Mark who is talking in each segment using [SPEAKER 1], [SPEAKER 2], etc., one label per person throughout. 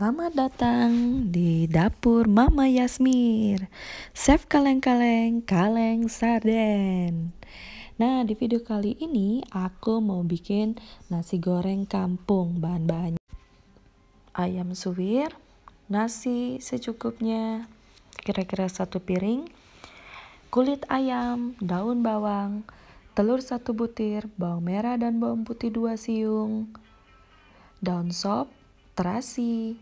[SPEAKER 1] Selamat datang di dapur Mama Yasmir. Chef kaleng-kaleng, kaleng sarden. Nah, di video kali ini aku mau bikin nasi goreng kampung bahan-bahannya. Ayam suwir, nasi secukupnya, kira-kira satu piring, kulit ayam, daun bawang, telur satu butir, bawang merah dan bawang putih dua siung, daun sop, terasi,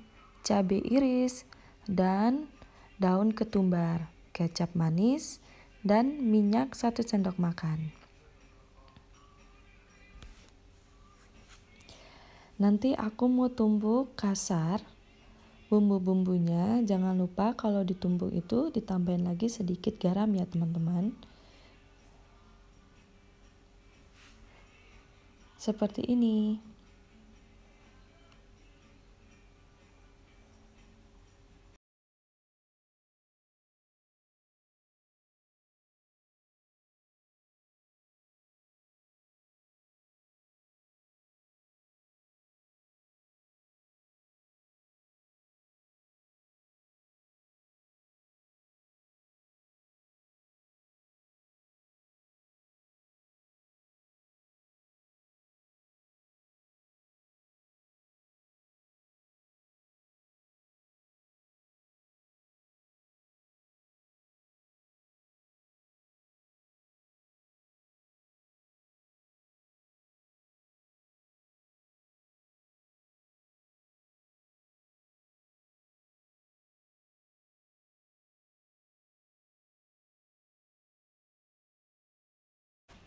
[SPEAKER 1] cabai iris, dan daun ketumbar, kecap manis, dan minyak satu sendok makan. Nanti aku mau tumbuk kasar bumbu-bumbunya. Jangan lupa kalau ditumbuk itu ditambahin lagi sedikit garam ya teman-teman. Seperti
[SPEAKER 2] ini.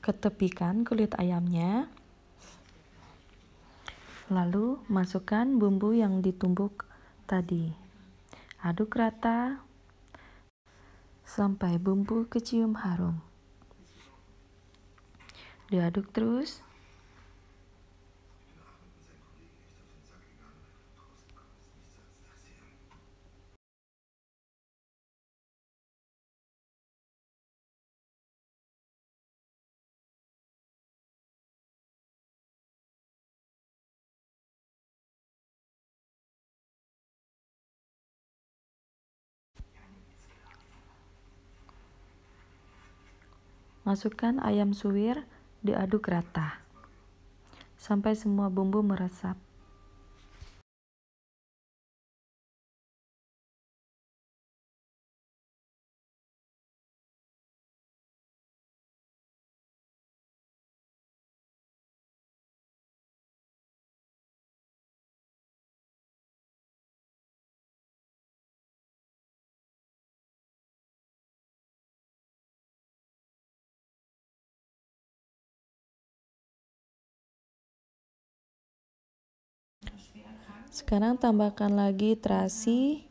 [SPEAKER 2] ketepikan kulit ayamnya.
[SPEAKER 1] Lalu masukkan bumbu yang ditumbuk tadi. Aduk rata sampai bumbu kecium harum. Diaduk terus. Masukkan ayam suwir, diaduk rata sampai
[SPEAKER 2] semua bumbu meresap. Sekarang tambahkan lagi terasi,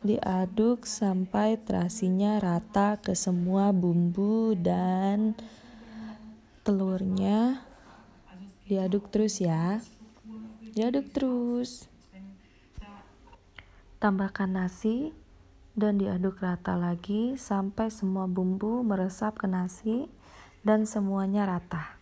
[SPEAKER 1] diaduk sampai terasinya rata ke semua bumbu dan telurnya. Diaduk terus ya. Diaduk terus. Tambahkan nasi dan diaduk rata lagi sampai semua bumbu meresap ke nasi dan semuanya rata.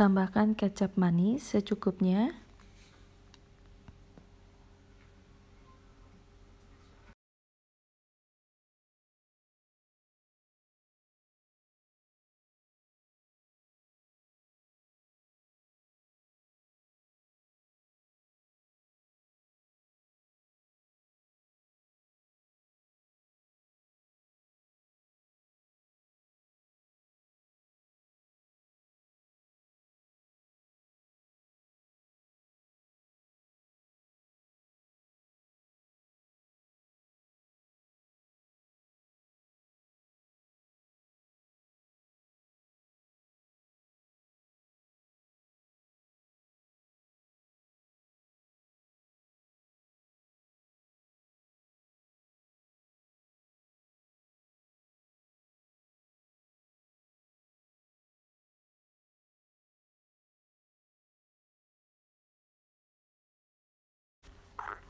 [SPEAKER 1] Tambahkan kecap
[SPEAKER 2] manis secukupnya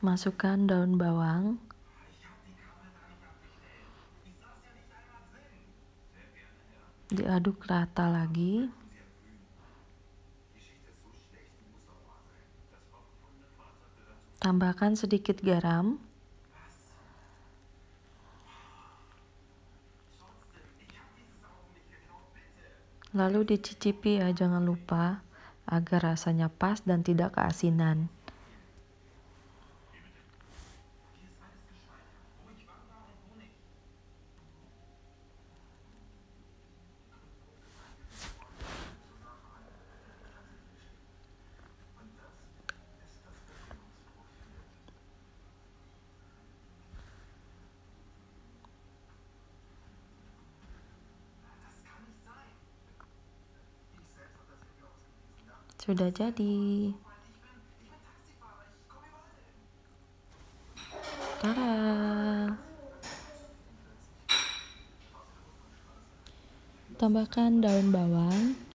[SPEAKER 2] masukkan daun
[SPEAKER 1] bawang diaduk rata lagi tambahkan sedikit garam lalu dicicipi ya jangan lupa agar rasanya pas dan tidak keasinan Sudah jadi. Tada. Tambahkan daun bawang